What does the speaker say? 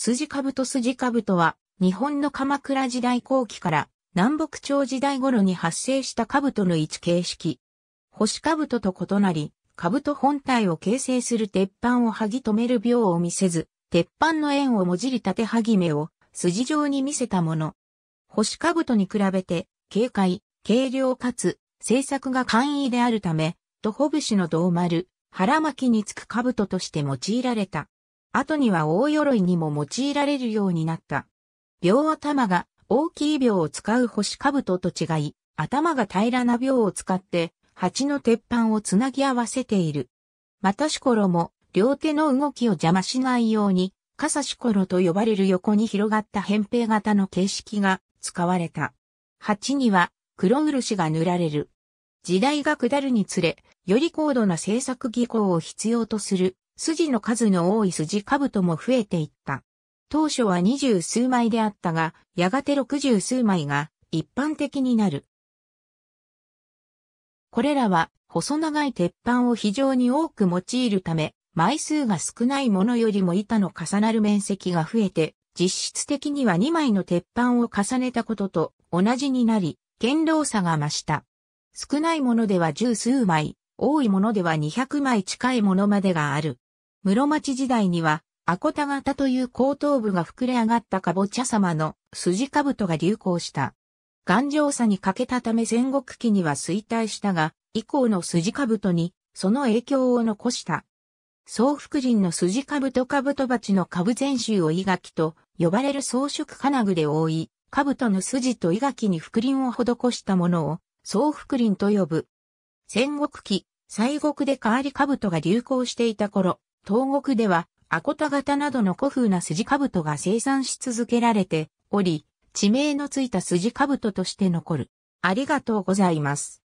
筋兜筋兜は、日本の鎌倉時代後期から南北朝時代頃に発生した兜の一形式。星兜と異なり、兜本体を形成する鉄板を剥ぎ止める秒を見せず、鉄板の円をもじり縦剥ぎ目を筋状に見せたもの。星兜に比べて、軽快、軽量かつ、製作が簡易であるため、徒歩節の胴丸、腹巻きにつく兜として用いられた。後には大鎧にも用いられるようになった。病頭が大きい秒を使う星兜と違い、頭が平らな秒を使って鉢の鉄板をつなぎ合わせている。またしころも両手の動きを邪魔しないように、傘しころと呼ばれる横に広がった扁平型の形式が使われた。鉢には黒漆が塗られる。時代が下るにつれ、より高度な制作技巧を必要とする筋の数の多い筋兜も増えていった。当初は二十数枚であったが、やがて六十数枚が一般的になる。これらは細長い鉄板を非常に多く用いるため、枚数が少ないものよりも板の重なる面積が増えて、実質的には2枚の鉄板を重ねたことと同じになり、堅牢さが増した。少ないものでは十数枚、多いものでは200枚近いものまでがある。室町時代には、アコタ型という後頭部が膨れ上がったカボチャ様の筋兜が流行した。頑丈さに欠けたため戦国期には衰退したが、以降の筋兜にその影響を残した。総福人の筋兜兜鉢の株全集を伊垣と呼ばれる装飾金具で覆い、兜の筋と伊垣に福林を施したものを総福林と呼ぶ。戦国期、西国で代わり兜が流行していた頃、東国では、アコタ型などの古風な筋兜が生産し続けられており、地名のついた筋兜として残る。ありがとうございます。